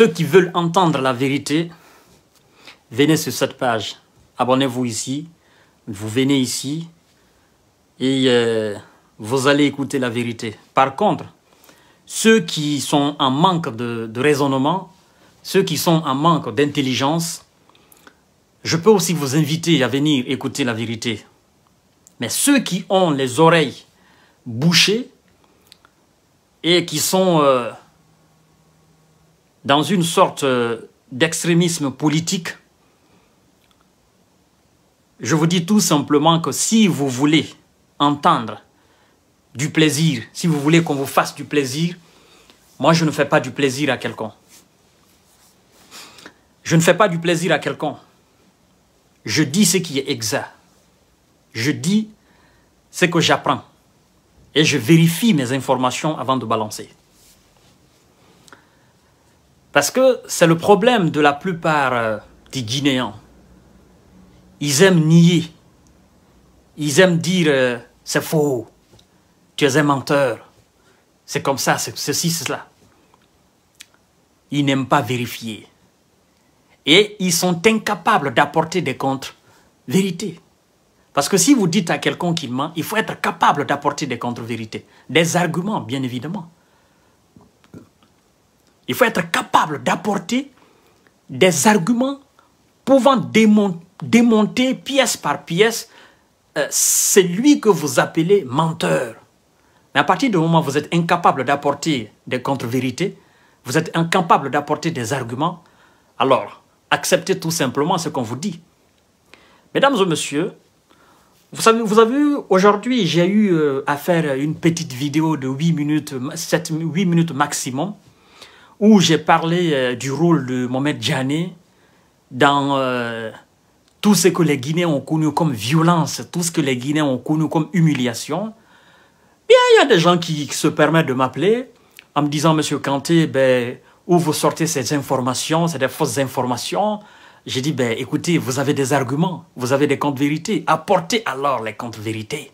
Ceux qui veulent entendre la vérité, venez sur cette page. Abonnez-vous ici. Vous venez ici et euh, vous allez écouter la vérité. Par contre, ceux qui sont en manque de, raisonnement, ceux qui sont en manque d'intelligence, je peux aussi vous inviter à venir écouter la vérité. Mais ceux qui ont les oreilles bouchées et qui sont euh, dans une sorte euh, d'extrémisme politique, je vous dis tout simplement que si vous voulez entendre du plaisir, si vous voulez qu'on vous fasse du plaisir, moi je ne fais pas du plaisir à quelqu'un. Je ne fais pas du plaisir à quelqu'un. Je dis ce qui est exact. Je dis ce que j'apprends. Et je vérifie mes informations avant de balancer. Parce que c'est le problème de la plupart euh, des Guinéens. Ils aiment nier. Ils aiment dire euh, c'est faux, tu es un menteur, c'est comme ça, c'est ceci, c'est cela. Ils n'aiment pas vérifier. Et ils sont incapables d'apporter des contre-vérités. Parce que si vous dites à quelqu'un qu'il ment, il faut être capable d'apporter des contre-vérités, des arguments, bien évidemment. Il faut être capable d'apporter des arguments pouvant démonter, pièce par pièce euh, celui que vous appelez menteur. Mais à partir du moment où vous êtes incapable d'apporter des contre-vérités, vous êtes incapable d'apporter des arguments, alors acceptez tout simplement ce qu'on vous dit. Mesdames et messieurs, vous avez vu, aujourd'hui, j'ai eu euh, à faire une petite vidéo de 8 minutes, 7, 8 minutes maximum, où j'ai parlé euh, du rôle de Mohamed Djani dans euh, tout ce que les Guinéens ont connu comme violence, tout ce que les Guinéens ont connu comme humiliation, bien, il y a des gens qui se permettent de m'appeler en me disant, Monsieur Kanté, ben, où vous sortez ces informations, c'est des fausses informations. J'ai dit, ben, écoutez, vous avez des arguments, vous avez des comptes vérités, apportez alors les comptes vérités.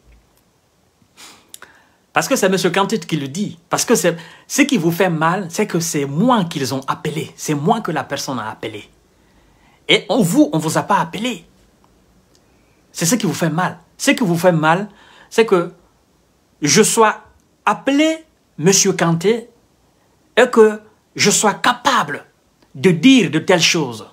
Parce que c'est M. Kanté qui le dit. Parce que ce qui vous fait mal, c'est que c'est moi qu'ils ont appelé. C'est moi que la personne a appelé. Et on vous, on ne vous a pas appelé. C'est ce qui vous fait mal. Ce qui vous fait mal, c'est que je sois appelé M. Kanté et que je sois capable de dire de telles choses.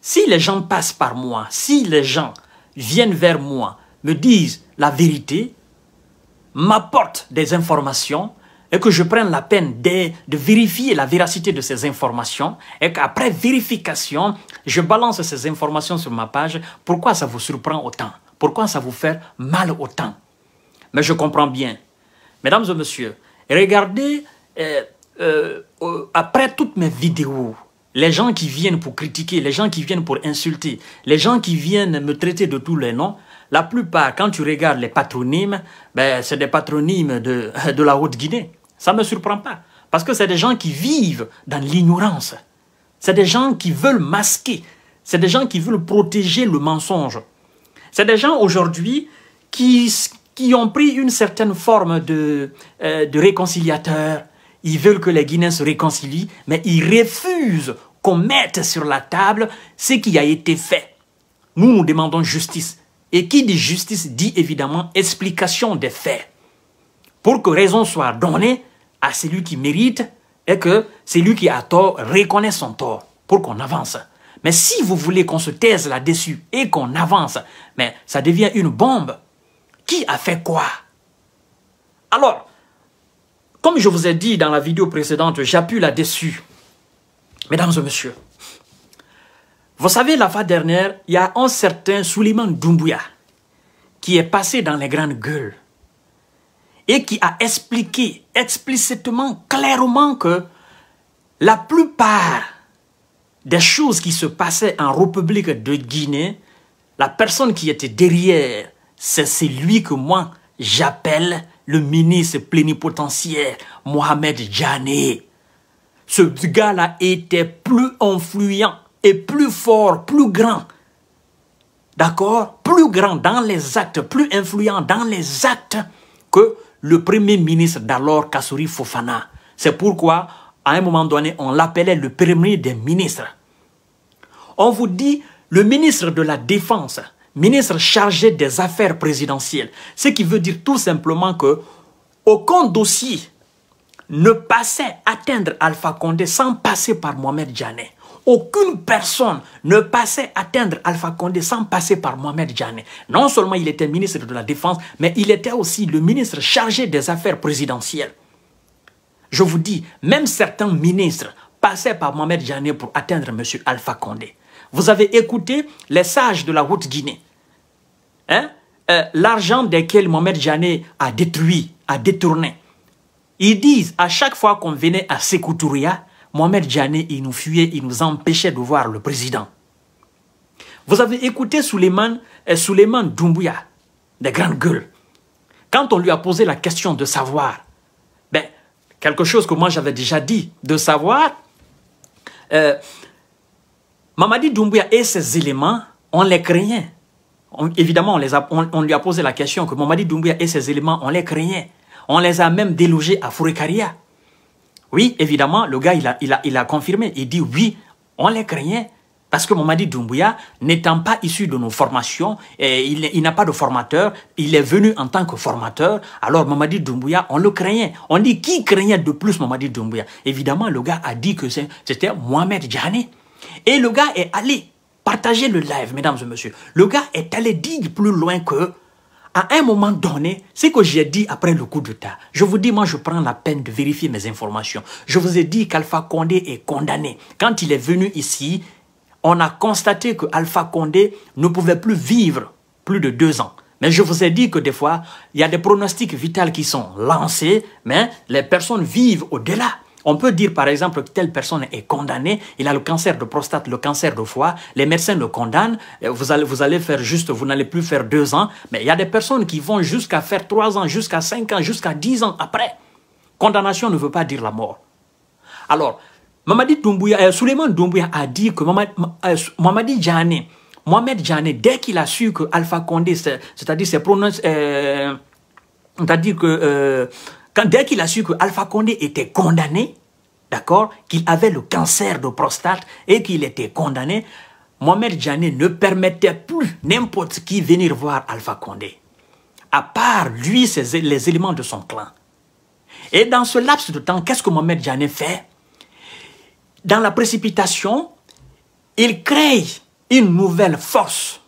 Si les gens passent par moi, si les gens viennent vers moi, me disent la vérité, m'apporte des informations et que je prenne la peine de, vérifier la véracité de ces informations et qu'après vérification, je balance ces informations sur ma page, pourquoi ça vous surprend autant Pourquoi ça vous fait mal autant Mais je comprends bien. Mesdames et messieurs, regardez, euh, euh, après toutes mes vidéos, les gens qui viennent pour critiquer, les gens qui viennent pour insulter, les gens qui viennent me traiter de tous les noms, la plupart, quand tu regardes les patronymes, ben, c'est des patronymes de, la Haute-Guinée. Ça ne me surprend pas. Parce que c'est des gens qui vivent dans l'ignorance. C'est des gens qui veulent masquer. C'est des gens qui veulent protéger le mensonge. C'est des gens aujourd'hui qui, qui ont pris une certaine forme de, euh, de réconciliateur. Ils veulent que les Guinéens se réconcilient, mais ils refusent qu'on mette sur la table ce qui a été fait. Nous, nous demandons justice. Et qui dit justice dit évidemment explication des faits. Pour que raison soit donnée à celui qui mérite et que celui qui a tort reconnaisse son tort pour qu'on avance. Mais si vous voulez qu'on se taise là-dessus et qu'on avance, mais ça devient une bombe. Qui a fait quoi Alors, comme je vous ai dit dans la vidéo précédente, j'appuie là-dessus. Mesdames et messieurs, vous savez, la fois dernière, il y a un certain Souliman Doumbouya qui est passé dans les grandes gueules et qui a expliqué explicitement, clairement que la plupart des choses qui se passaient en République de Guinée, la personne qui était derrière, c'est celui que moi j'appelle le ministre plénipotentiaire Mohamed Djane. Ce gars-là était plus influent est plus fort, plus grand. D'accord Plus grand dans les actes, plus influent dans les actes que le premier ministre d'alors, Kassouri Fofana. C'est pourquoi, à un moment donné, on l'appelait le premier des ministres. On vous dit le ministre de la Défense, ministre chargé des affaires présidentielles. Ce qui veut dire tout simplement que aucun dossier ne passait atteindre Alpha Condé sans passer par Mohamed Janet aucune personne ne passait atteindre Alpha Condé sans passer par Mohamed Djané. Non seulement il était ministre de la Défense, mais il était aussi le ministre chargé des affaires présidentielles. Je vous dis, même certains ministres passaient par Mohamed Djané pour atteindre M. Alpha Condé. Vous avez écouté les sages de la route Guinée. Hein? Euh, l'argent desquels Mohamed Djané a détruit, a détourné. Ils disent à chaque fois qu'on venait à Sekou Mohamed Djane, il nous fuyait, il nous empêchait de voir le président. Vous avez écouté euh, Souleymane Doumbouya, des grandes gueules. Quand on lui a posé la question de savoir, ben, quelque chose que moi j'avais déjà dit, de savoir, euh, Mamadi Doumbouya et ses éléments, on les craignait. évidemment, on, les on, lui a posé la question que Mamadi Doumbouya et ses éléments, on les craignait. On les a même délogés à Fourekaria. Oui, évidemment, le gars, il a, il a, il a confirmé. Il dit oui, on les craignait. Parce que Mamadi Doumbouya, n'étant pas issu de nos formations, et il, il n'a pas de formateur, il est venu en tant que formateur. Alors Mamadi Doumbouya, on le craignait. On dit qui craignait de plus Mamadi Doumbouya Évidemment, le gars a dit que c'était Mohamed Djani. Et le gars est allé partager le live, mesdames et messieurs. Le gars est allé dire plus loin que à un moment donné, ce que j'ai dit après le coup d'État, je vous dis, moi, je prends la peine de vérifier mes informations. Je vous ai dit qu'Alpha Condé est condamné. Quand il est venu ici, on a constaté que Condé ne pouvait plus vivre plus de deux ans. Mais je vous ai dit que des fois, il y a des pronostics vitaux qui sont lancés, mais les personnes vivent au-delà. On peut dire par exemple que telle personne est condamnée, il a le cancer de prostate, le cancer de foie, les médecins le condamnent, euh, vous allez, vous allez faire juste, vous n'allez plus faire deux ans, mais il y a des personnes qui vont jusqu'à faire trois ans, jusqu'à cinq ans, jusqu'à dix ans après. Condamnation ne veut pas dire la mort. Alors, Mamadi Doumbouya, euh, Suleiman Doumbouya a dit que euh, Mamadi, Mohamed Djane, dès qu'il a su que Alpha Condé, c'est-à-dire ses prononces, euh, c'est-à-dire que quand dès qu'il a su que Alpha Condé était condamné, d'accord, qu'il avait le cancer de prostate et qu'il était condamné, Mohamed Djané ne permettait plus n'importe qui venir voir Alpha Condé, à part lui, les éléments de son clan. Et dans ce laps de temps, qu'est-ce que Mohamed Janet fait Dans la précipitation, il crée une nouvelle force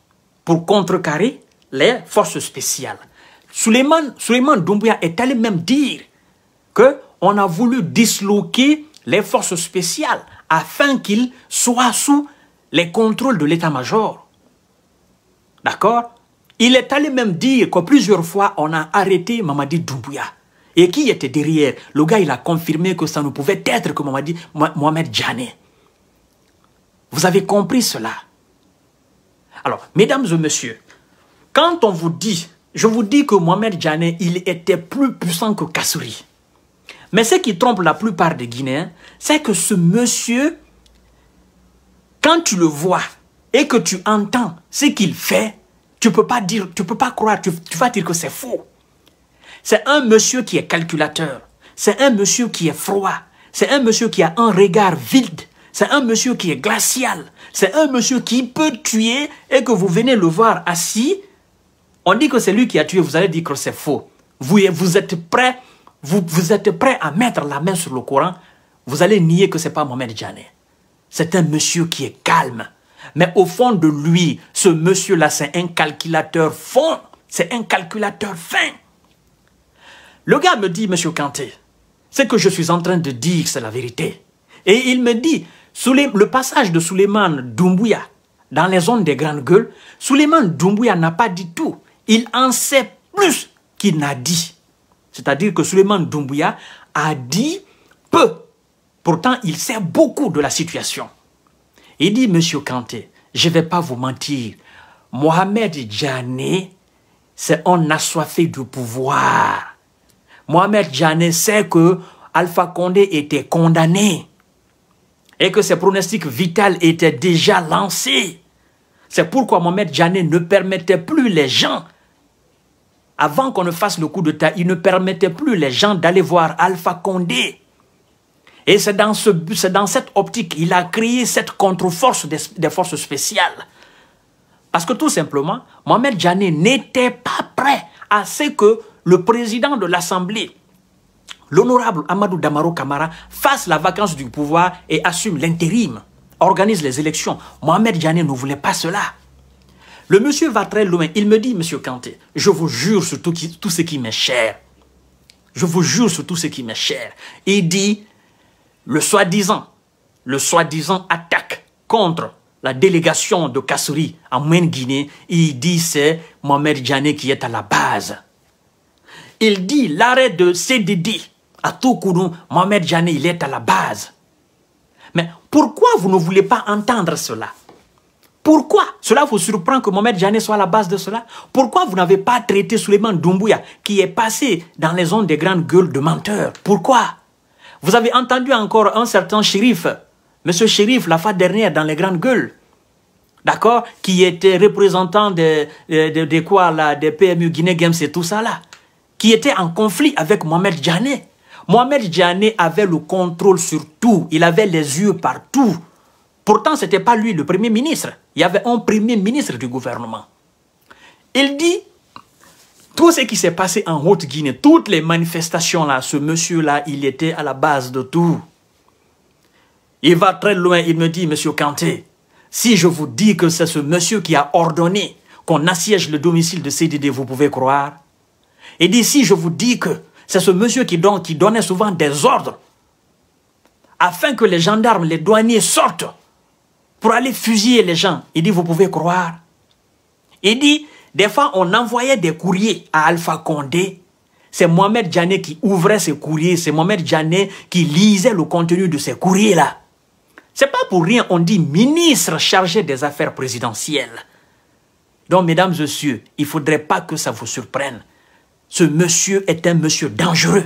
pour contrecarrer les forces spéciales. Suleiman, Doumbouya est allé même dire que on a voulu disloquer les forces spéciales afin qu'ils soient sous les contrôles de l'état-major. D'accord Il est allé même dire que plusieurs fois, on a arrêté Mamadi Doumbouya. Et qui était derrière Le gars, il a confirmé que ça ne pouvait être que Mamadi, Mohamed Djane. Vous avez compris cela Alors, mesdames et messieurs, quand on vous dit je vous dis que Mohamed Djané, il était plus puissant que Kassouri. Mais ce qui trompe la plupart des Guinéens, c'est que ce monsieur, quand tu le vois et que tu entends ce qu'il fait, tu peux pas dire, tu peux pas croire, tu, tu vas dire que c'est faux. C'est un monsieur qui est calculateur. C'est un monsieur qui est froid. C'est un monsieur qui a un regard vide. C'est un monsieur qui est glacial. C'est un monsieur qui peut tuer et que vous venez le voir assis on dit que c'est lui qui a tué, vous allez dire que c'est faux. Vous, êtes prêt, vous, êtes à mettre la main sur le Coran, vous allez nier que ce n'est pas Mohamed Djane. C'est un monsieur qui est calme. Mais au fond de lui, ce monsieur-là, c'est un calculateur fond. C'est un calculateur fin. Le gars me dit, monsieur Kanté, ce que je suis en train de dire, c'est la vérité. Et il me dit, le passage de Suleiman Doumbouya dans les zones des grandes gueules, Suleiman Doumbouya n'a pas dit tout il en sait plus qu'il n'a dit. C'est-à-dire que Suleiman Doumbouya a dit peu. Pourtant, il sait beaucoup de la situation. Il dit, Monsieur Kanté, je ne vais pas vous mentir, Mohamed Djané, c'est un assoiffé du pouvoir. Mohamed Djané sait que Alpha Condé était condamné et que ses pronostics vitaux étaient déjà lancés. C'est pourquoi Mohamed Djané ne permettait plus les gens avant qu'on ne fasse le coup d'État, il ne permettait plus les gens d'aller voir Alpha Condé. Et c'est dans, ce, dans cette optique, qu'il a créé cette contre-force des, forces spéciales. Parce que tout simplement, Mohamed Djané n'était pas prêt à ce que le président de l'Assemblée, l'honorable Amadou Damaro Kamara, fasse la vacance du pouvoir et assume l'intérim, organise les élections. Mohamed Djané ne voulait pas cela. Le monsieur va très loin. Il me dit, monsieur Kanté, je vous jure sur tout, ce qui m'est cher. Je vous jure sur tout ce qui m'est cher. Il dit, le soi-disant, le soi-disant attaque contre la délégation de Kassouri en Moyenne-Guinée. Il dit, c'est Mohamed Djané qui est à la base. Il dit, l'arrêt de CDD à Toukounou, Mohamed Djané, il est à la base. Mais pourquoi vous ne voulez pas entendre cela pourquoi cela vous surprend que Mohamed Djane soit à la base de cela Pourquoi vous n'avez pas traité Suleiman Doumbouya, qui est passé dans les zones des grandes gueules de menteurs Pourquoi Vous avez entendu encore un certain shérif, monsieur shérif, la fois dernière, dans les grandes gueules, d'accord Qui était représentant de, de, quoi, des PMU Guinée Games et tout ça, là Qui était en conflit avec Mohamed Djane. Mohamed Djane avait le contrôle sur tout. Il avait les yeux partout. Pourtant, ce n'était pas lui le Premier ministre. Il y avait un Premier ministre du gouvernement. Il dit, tout ce qui s'est passé en Haute-Guinée, toutes les manifestations-là, ce monsieur-là, il était à la base de tout. Il va très loin, il me dit, monsieur Kanté, si je vous dis que c'est ce monsieur qui a ordonné qu'on assiège le domicile de CDD, vous pouvez croire. Il dit, si je vous dis que c'est ce monsieur qui, qui donnait souvent des ordres afin que les gendarmes, les douaniers sortent pour aller fusiller les gens. Il dit, vous pouvez croire. Il dit, des fois, on envoyait des courriers à Alpha Condé. C'est Mohamed Djané qui ouvrait ces courriers. C'est Mohamed Djané qui lisait le contenu de ces courriers-là. C'est pas pour rien, on dit ministre chargé des affaires présidentielles. Donc, mesdames et messieurs, il ne faudrait pas que ça vous surprenne. Ce monsieur est un monsieur dangereux.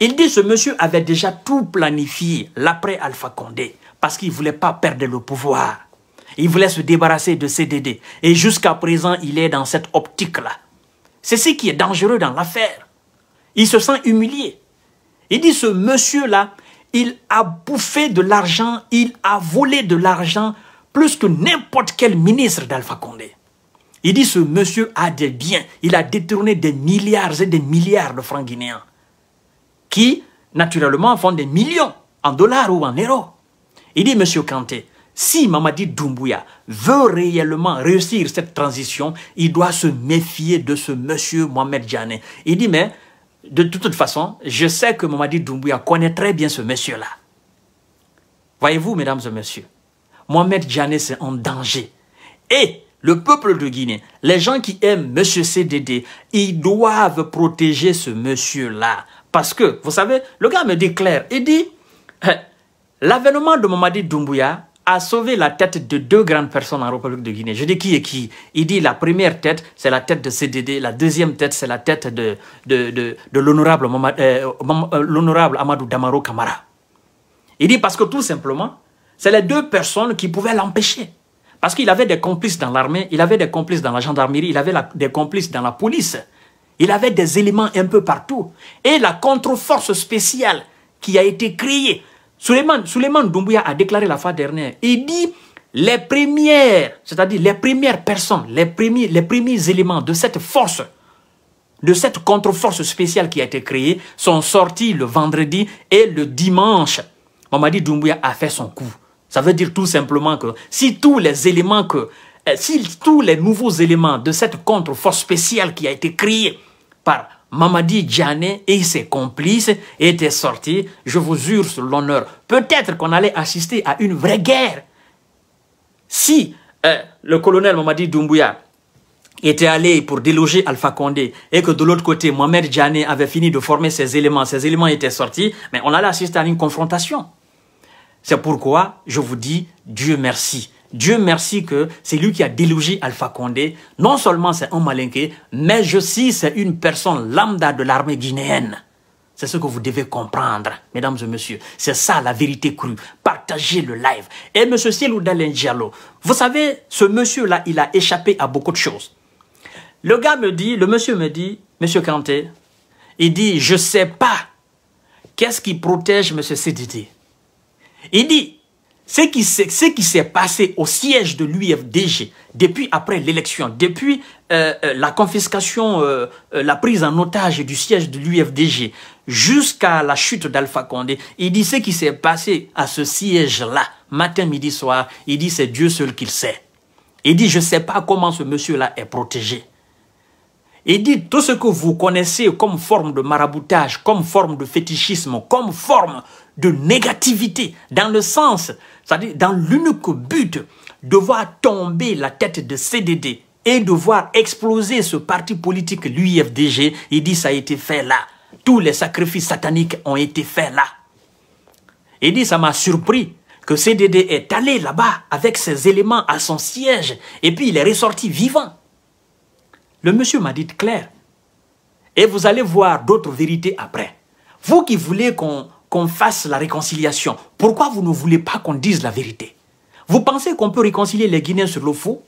Il dit ce monsieur avait déjà tout planifié l'après Alpha Condé parce qu'il ne voulait pas perdre le pouvoir. Il voulait se débarrasser de CDD. Et jusqu'à présent, il est dans cette optique-là. C'est ce qui est dangereux dans l'affaire. Il se sent humilié. Il dit, ce monsieur-là, il a bouffé de l'argent, il a volé de l'argent plus que n'importe quel ministre d'Alpha Condé. Il dit, ce monsieur a des biens. Il a détourné des milliards et des milliards de francs guinéens qui, naturellement, font des millions en dollars ou en euros. Il dit, Monsieur Kanté, si Mamadi Doumbouya veut réellement réussir cette transition, il doit se méfier de ce monsieur Mohamed Djane. Il dit, mais de toute façon, je sais que Mamadi Doumbouya connaît très bien ce monsieur-là. Voyez-vous, mesdames et messieurs, Mohamed Djane, c'est en danger. Et le peuple de Guinée, les gens qui aiment M. CDD, ils doivent protéger ce monsieur-là. Parce que, vous savez, le gars me dit clair, il dit, hein, L'avènement de Mamadi Doumbouya a sauvé la tête de deux grandes personnes en République de Guinée. Je dis qui est qui Il dit la première tête, c'est la tête de CDD, la deuxième tête, c'est la tête de, euh, euh, l'honorable Amadou Damaro Kamara. Il dit parce que tout simplement, c'est les deux personnes qui pouvaient l'empêcher. Parce qu'il avait des complices dans l'armée, il avait des complices dans la gendarmerie, il avait des complices dans la police. Il avait des éléments un peu partout. Et la contre-force spéciale qui a été créée Suleiman, Doumbouya a déclaré la fois dernière, il dit les premières, c'est-à-dire les premières personnes, les premiers, les premiers éléments de cette force, de cette contre-force spéciale qui a été créée, sont sortis le vendredi et le dimanche. On m'a dit, Doumbouya a fait son coup. Ça veut dire tout simplement que si tous les éléments que, eh, si tous les nouveaux éléments de cette contre-force spéciale qui a été créée par Mamadi Djane et ses complices étaient sortis, je vous jure sur l'honneur. Peut-être qu'on allait assister à une vraie guerre. Si euh, le colonel Mamadi Doumbouya était allé pour déloger Alpha Condé et que de l'autre côté, Mohamed Djane avait fini de former ses éléments, ses éléments étaient sortis, mais on allait assister à une confrontation. C'est pourquoi je vous dis Dieu merci. Dieu merci que c'est lui qui a délogé Alpha Condé. Non seulement c'est un malinqué, mais je suis c'est une personne lambda de l'armée guinéenne. C'est ce que vous devez comprendre, mesdames et messieurs. C'est ça la vérité crue. Partagez le live. Et monsieur Cielou Diallo, vous savez, ce monsieur-là, il a échappé à beaucoup de choses. Le gars me dit, le monsieur me dit, monsieur Kanté, il dit, je sais pas qu'est-ce qui protège monsieur Sédité. Il dit, ce qui s'est passé au siège de l'UFDG depuis après l'élection, depuis euh, euh, la confiscation, euh, la prise en otage du siège de l'UFDG jusqu'à la chute d'Alpha Condé, il dit ce qui s'est passé à ce siège-là, matin, midi, soir, il dit c'est Dieu seul le sait. Il dit je ne sais pas comment ce monsieur-là est protégé. Il dit tout ce que vous connaissez comme forme de maraboutage, comme forme de fétichisme, comme forme de négativité, dans le sens, c'est-à-dire dans l'unique but de voir tomber la tête de CDD et de voir exploser ce parti politique, l'UIFDG, il dit ça a été fait là. Tous les sacrifices sataniques ont été faits là. Il dit ça m'a surpris que CDD est allé là-bas avec ses éléments à son siège et puis il est ressorti vivant. Le monsieur m'a dit clair. Et vous allez voir d'autres vérités après. Vous qui voulez qu'on fasse la réconciliation, pourquoi vous ne voulez pas qu'on dise la vérité Vous pensez qu'on peut réconcilier les Guinéens sur le faux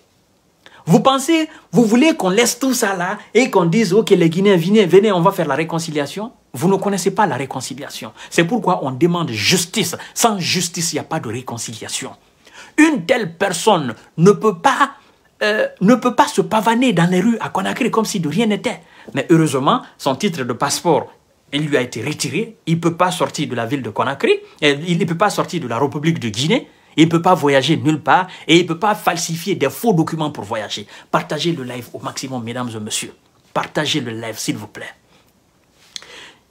Vous pensez, vous voulez qu'on laisse tout ça là et qu'on dise, ok, les Guinéens, venez, venez, on va faire la réconciliation Vous ne connaissez pas la réconciliation. C'est pourquoi on demande justice. Sans justice, il n'y a pas de réconciliation. Une telle personne ne peut pas euh, ne peut pas se pavaner dans les rues à Conakry comme si de rien n'était. Mais heureusement, son titre de passeport il lui a été retiré. Il ne peut pas sortir de la ville de Conakry. Il ne peut pas sortir de la République de Guinée. Il ne peut pas voyager nulle part. Et il ne peut pas falsifier des faux documents pour voyager. Partagez le live au maximum, mesdames et messieurs. Partagez le live, s'il vous plaît.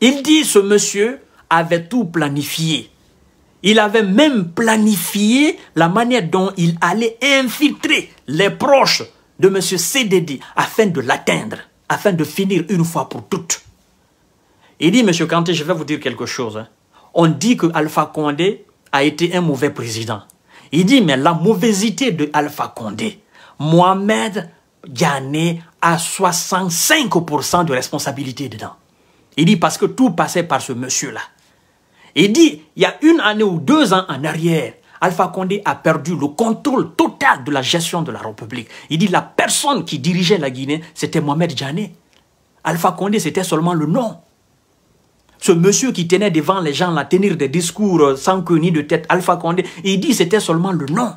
Il dit, ce monsieur avait tout planifié. Il avait même planifié la manière dont il allait infiltrer les proches de M. CDD afin de l'atteindre, afin de finir une fois pour toutes. Il dit, M. Kanté, je vais vous dire quelque chose. Hein. On dit que Alpha Condé a été un mauvais président. Il dit, mais la mauvaisité de Alpha Condé, Mohamed Ghané a 65% de responsabilité dedans. Il dit parce que tout passait par ce monsieur-là il dit, il y a une année ou deux ans en arrière, Alpha Condé a perdu le contrôle total de la gestion de la République. Il dit, la personne qui dirigeait la Guinée, c'était Mohamed Djané. Alpha Condé, c'était seulement le nom. Ce monsieur qui tenait devant les gens, la tenir des discours euh, sans queue ni de tête, Alpha Condé, il dit, c'était seulement le nom.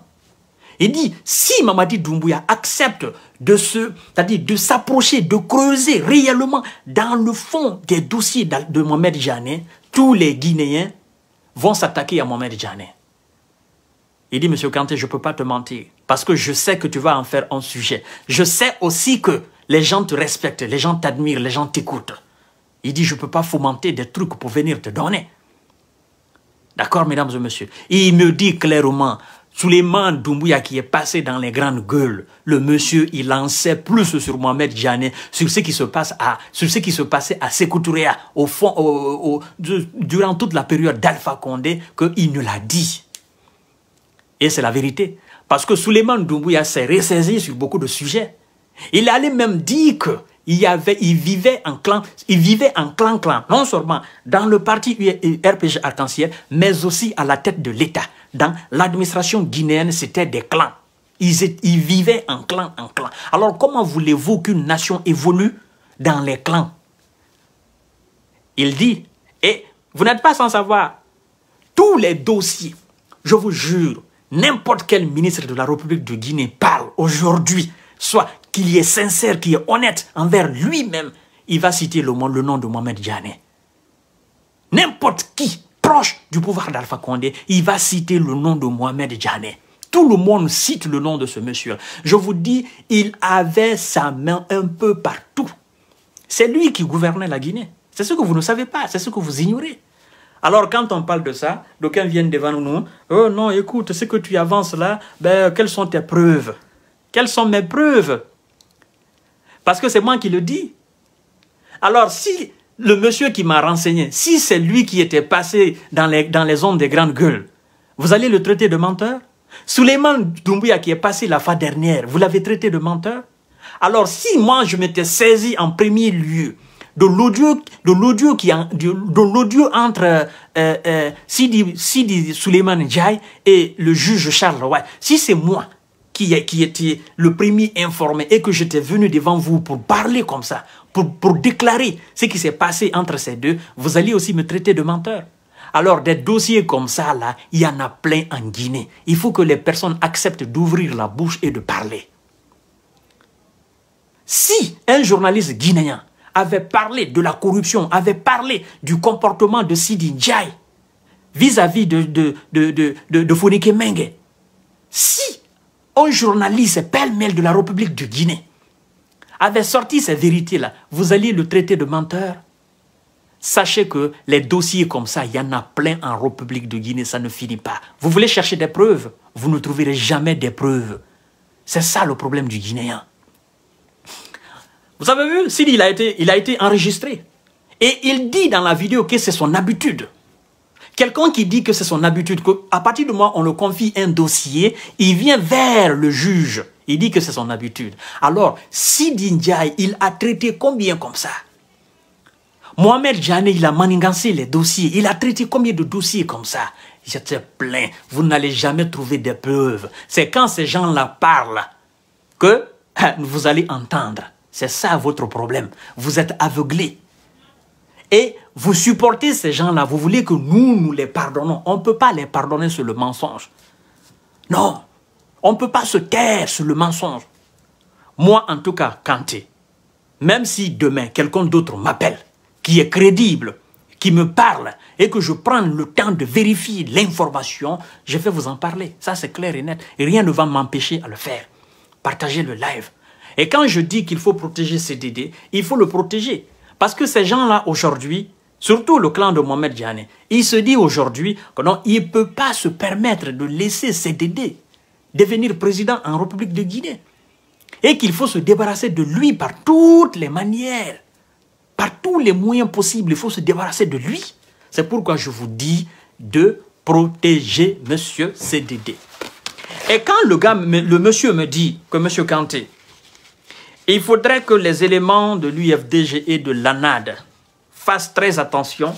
Il dit, si Mamadi Doumbouya accepte de se, c'est-à-dire de s'approcher, de creuser réellement dans le fond des dossiers de Mohamed Djané tous les Guinéens vont s'attaquer à Mohamed Djané. Il dit, Monsieur Kanté, je ne peux pas te mentir parce que je sais que tu vas en faire un sujet. Je sais aussi que les gens te respectent, les gens t'admirent, les gens t'écoutent. Il dit, je ne peux pas fomenter des trucs pour venir te donner. D'accord, mesdames et messieurs Il me dit clairement, Souleymane Doumbouya qui est passé dans les grandes gueules, le monsieur, il en sait plus sur Mohamed Janet, sur ce qui se passe à, sur ce qui se passait à Sekou au fond, durant toute la période d'Alpha Condé, qu'il ne l'a dit. Et c'est la vérité. Parce que Souleymane Doumbouya s'est ressaisi sur beaucoup de sujets. Il allait même dire que il, y avait, il vivait en clan, il vivait en clan-clan, non seulement dans le parti RPG Arc-en-Ciel, mais aussi à la tête de l'État dans l'administration guinéenne, c'était des clans. Ils, vivaient en clan, en clan. Alors comment voulez-vous qu'une nation évolue dans les clans Il dit, et vous n'êtes pas sans savoir, tous les dossiers, je vous jure, n'importe quel ministre de la République de Guinée parle aujourd'hui, soit qu'il est sincère, qu'il est honnête envers lui-même, il va citer le, le nom de Mohamed Djané. N'importe qui proche du pouvoir d'Alpha Condé, il va citer le nom de Mohamed Djané. Tout le monde cite le nom de ce monsieur. Je vous dis, il avait sa main un peu partout. C'est lui qui gouvernait la Guinée. C'est ce que vous ne savez pas, c'est ce que vous ignorez. Alors quand on parle de ça, d'aucuns viennent devant nous, oh non, écoute, ce que tu avances là, ben, quelles sont tes preuves Quelles sont mes preuves Parce que c'est moi qui le dis. Alors si le monsieur qui m'a renseigné, si c'est lui qui était passé dans les, dans les zones des grandes gueules, vous allez le traiter de menteur Souleymane Doumbouya qui est passé la fois dernière, vous l'avez traité de menteur Alors si moi je m'étais saisi en premier lieu de l'audio de qui de entre euh, euh, Sidi, Sidi Souleymane et le juge Charles Roy, si c'est moi qui, qui étais le premier informé et que j'étais venu devant vous pour parler comme ça, pour, déclarer ce qui s'est passé entre ces deux, vous allez aussi me traiter de menteur. Alors des dossiers comme ça, là, il y en a plein en Guinée. Il faut que les personnes acceptent d'ouvrir la bouche et de parler. Si un journaliste guinéen avait parlé de la corruption, avait parlé du comportement de Sidi Ndiaye vis-à-vis de, de, de, si un journaliste pêle-mêle de la République de Guinée avait sorti ces vérités-là, vous alliez le traiter de menteur Sachez que les dossiers comme ça, il y en a plein en République de Guinée, ça ne finit pas. Vous voulez chercher des preuves, vous ne trouverez jamais des preuves. C'est ça le problème du Guinéen. Vous avez vu, Sidi, il a été, il a été enregistré. Et il dit dans la vidéo que c'est son habitude. Quelqu'un qui dit que c'est son habitude, qu'à partir du moment où on le confie un dossier, il vient vers le juge il dit que c'est son habitude. Alors, Sidi Ndiaye, il a traité combien comme ça Mohamed Jane, il a manigancé les dossiers. Il a traité combien de dossiers comme ça J'étais plein. Vous n'allez jamais trouver des preuves. C'est quand ces gens-là parlent que ah, vous allez entendre. C'est ça votre problème. Vous êtes aveuglés. Et vous supportez ces gens-là. Vous voulez que nous, nous les pardonnons. On ne peut pas les pardonner sur le mensonge. Non. On ne peut pas se taire sur le mensonge. Moi, en tout cas, Kanté, même si demain, quelqu'un d'autre m'appelle, qui est crédible, qui me parle, et que je prends le temps de vérifier l'information, je vais vous en parler. Ça, c'est clair et net. Et rien ne va m'empêcher à le faire. Partagez le live. Et quand je dis qu'il faut protéger DD, il faut le protéger. Parce que ces gens-là, aujourd'hui, surtout le clan de Mohamed Diané, il se dit aujourd'hui que ne peut pas se permettre de laisser DD devenir président en République de Guinée. Et qu'il faut se débarrasser de lui par toutes les manières, par tous les moyens possibles. Il faut se débarrasser de lui. C'est pourquoi je vous dis de protéger Monsieur CDD. Et quand le, gars, le monsieur me dit que Monsieur Kanté, il faudrait que les éléments de l'UFDG et de l'ANAD fassent très attention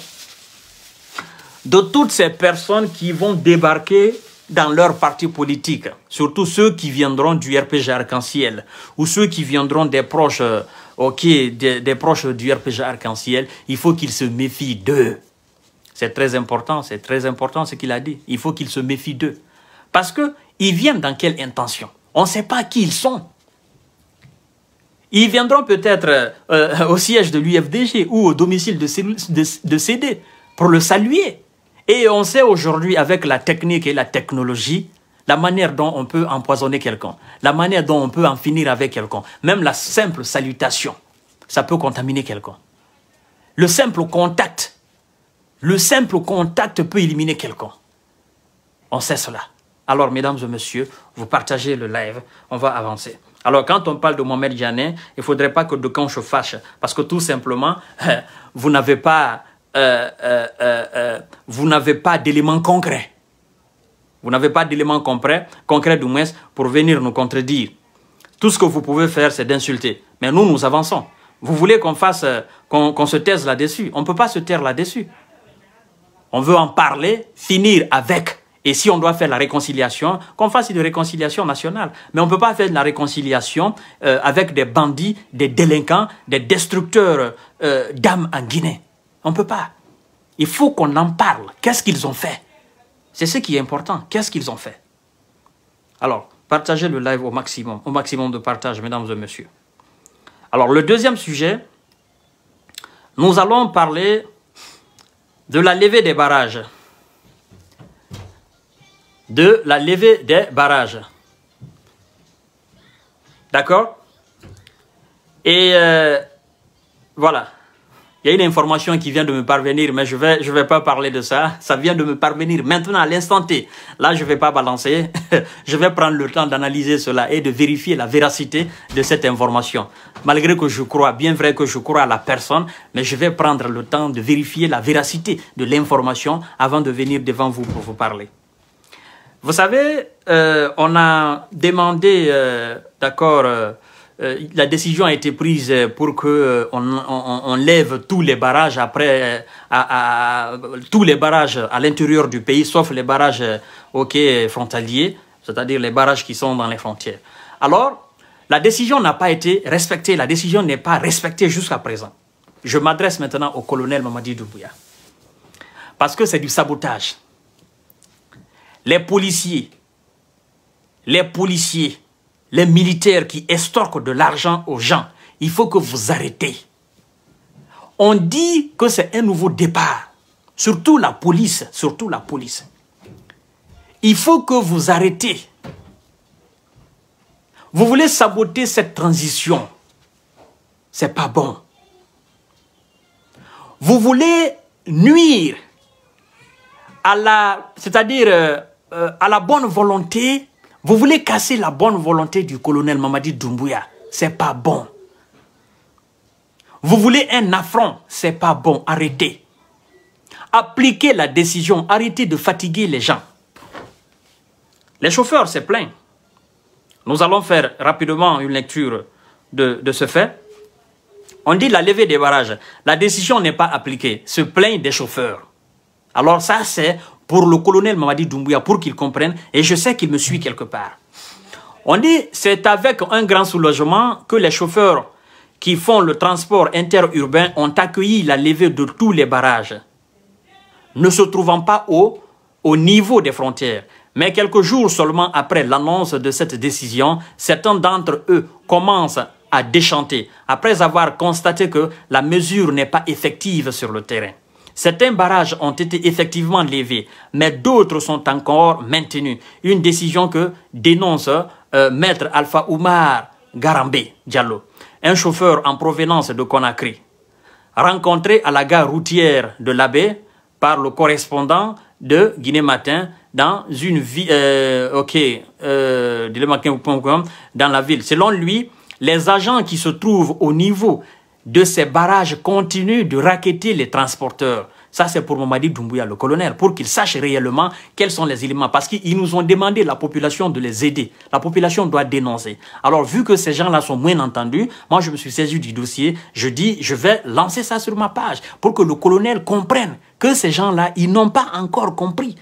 de toutes ces personnes qui vont débarquer dans leur parti politique, surtout ceux qui viendront du RPG Arc-en-Ciel ou ceux qui viendront des proches, euh, ok, des, proches du RPG Arc-en-Ciel, il faut qu'ils se méfient d'eux. C'est très important, c'est très important ce qu'il a dit. Il faut qu'ils se méfient d'eux. Parce qu'ils viennent dans quelle intention On ne sait pas qui ils sont. Ils viendront peut-être euh, euh, au siège de l'UFDG ou au domicile de CD pour le saluer. Et on sait aujourd'hui, avec la technique et la technologie, la manière dont on peut empoisonner quelqu'un, la manière dont on peut en finir avec quelqu'un, même la simple salutation, ça peut contaminer quelqu'un. Le simple contact, le simple contact peut éliminer quelqu'un. On sait cela. Alors, mesdames et messieurs, vous partagez le live, on va avancer. Alors, quand on parle de Mohamed Janin, il ne faudrait pas que de camp se fâche, parce que tout simplement, vous n'avez pas euh, euh, euh, vous n'avez pas d'éléments concrets. Vous n'avez pas d'éléments concrets, concrets du moins, pour venir nous contredire. Tout ce que vous pouvez faire, c'est d'insulter. Mais nous, nous avançons. Vous voulez qu'on fasse, qu'on se taise là-dessus. On ne peut pas se taire là-dessus. On veut en parler, finir avec. Et si on doit faire la réconciliation, qu'on fasse une réconciliation nationale. Mais on ne peut pas faire de la réconciliation avec des bandits, des délinquants, des destructeurs euh, d'âmes en Guinée. On ne peut pas. Il faut qu'on en parle. Qu'est-ce qu'ils ont fait C'est ce qui est important. Qu'est-ce qu'ils ont fait Alors, partagez le live au maximum, au maximum de partage, mesdames et messieurs. Alors, le deuxième sujet, nous allons parler de la levée des barrages. De la levée des barrages. D'accord Et euh, voilà. Il y a une information qui vient de me parvenir, mais je vais, je vais pas parler de ça. Ça vient de me parvenir maintenant à l'instant T. Là, je vais pas balancer. je vais prendre le temps d'analyser cela et de vérifier la véracité de cette information. Malgré que je crois, bien vrai que je crois à la personne, mais je vais prendre le temps de vérifier la véracité de l'information avant de venir devant vous pour vous parler. Vous savez, euh, on a demandé, euh, d'accord, euh, euh, la décision a été prise euh, pour que euh, lève tous les barrages après à, tous les barrages à l'intérieur du pays, sauf les barrages ok frontaliers, c'est-à-dire les barrages qui sont dans les frontières. Alors, la décision n'a pas été respectée, la décision n'est pas respectée jusqu'à présent. Je m'adresse maintenant au colonel Mamadi Doumbouya. Parce que c'est du sabotage. Les policiers, les policiers les militaires qui estorquent de l'argent aux gens, il faut que vous arrêtez. On dit que c'est un nouveau départ, surtout la police, surtout la police. Il faut que vous arrêtez. Vous voulez saboter cette transition. C'est pas bon. Vous voulez nuire à la, c'est-à-dire euh, euh, à la bonne volonté vous voulez casser la bonne volonté du colonel Mamadi Doumbouya. C'est pas bon. Vous voulez un affront. C'est pas bon. Arrêtez. Appliquez la décision. Arrêtez de fatiguer les gens. Les chauffeurs se plaignent. Nous allons faire rapidement une lecture de, de ce fait. On dit la levée des barrages. La décision n'est pas appliquée. Se plaignent des chauffeurs. Alors ça, c'est pour le colonel Mamadi Doumbouya, pour qu'il comprenne, et je sais qu'il me suit quelque part. On dit, c'est avec un grand soulagement que les chauffeurs qui font le transport interurbain ont accueilli la levée de tous les barrages, ne se trouvant pas au, au niveau des frontières. Mais quelques jours seulement après l'annonce de cette décision, certains d'entre eux commencent à déchanter, après avoir constaté que la mesure n'est pas effective sur le terrain. Certains barrages ont été effectivement levés, mais d'autres sont encore maintenus. Une décision que dénonce euh, Maître Alpha Oumar Garambé Diallo, un chauffeur en provenance de Conakry. Rencontré à la gare routière de l'Abbé par le correspondant de Guinée Matin dans une euh, euh, dans la ville. Selon lui, les agents qui se trouvent au niveau de ces barrages continuent de raqueter les transporteurs. Ça, c'est pour Mamadi Doumbouya, le colonel, pour qu'il sache réellement quels sont les éléments. Parce qu'ils nous ont demandé, la population, de les aider. La population doit dénoncer. Alors, vu que ces gens-là sont moins entendus, moi, je me suis saisi du dossier. Je dis, je vais lancer ça sur ma page pour que le colonel comprenne que ces gens-là, ils n'ont pas encore compris.